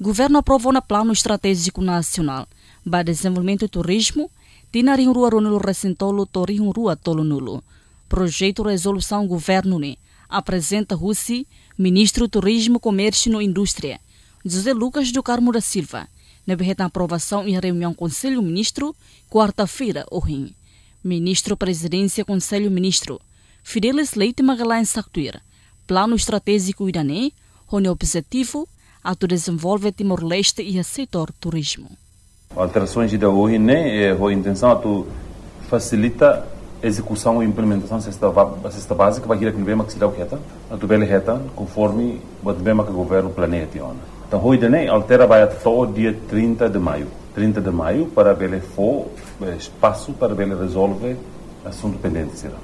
governo aprovou na Plano Estratégico Nacional para Desenvolvimento e Turismo Tinarim Rua Ronulo Recintolo Torim Rua Tolonulo. Projeto Resolução Governo NE apresenta Rússia, Ministro do Turismo, Comércio e Indústria, José Lucas do Carmo da Silva, na aprovação em reunião Conselho Ministro, quarta-feira, Orim. Ministro Presidência Conselho Ministro, Fidelis Leite Magalhães Sartuir, Plano Estratégico Onde Rony Objetivo, desenvolve Timor-Leste e a setor turismo. Alterações da hoje né, a intenção de facilitar a execução e implementação da cesta, cesta básica para que bem que se dá o reta, a tu reta, conforme o que o governo planeia. Então, hoje né, altera vai até o dia 30 de maio. 30 de maio para bem for espaço para bem resolver assunto pendente será.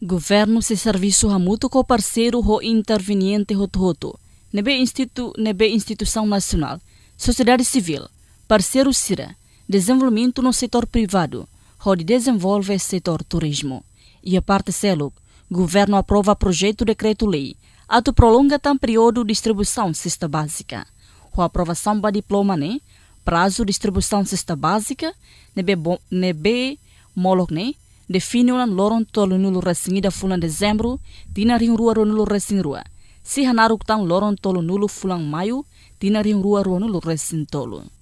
Governo se serviço a muito co parceiro ou interveniente rototo nebe institu nebe instituição nacional, sociedade civil, parceiro CIRA, desenvolvimento no setor privado, onde desenvolve setor turismo. E a parte CELUC, governo aprova projeto decreto-lei, ato prolonga tam período distribuição cesta básica. Com aprovação para diploma, né? prazo distribuição cesta básica, nebe, bo, nebe molok, né? define o loron tolo nulo racingida fulan dezembro, dinarin rua nulo racing rua. si hanaruk tang loron tolu nulu fulang mayu dinari rua rua nulu resin tolu.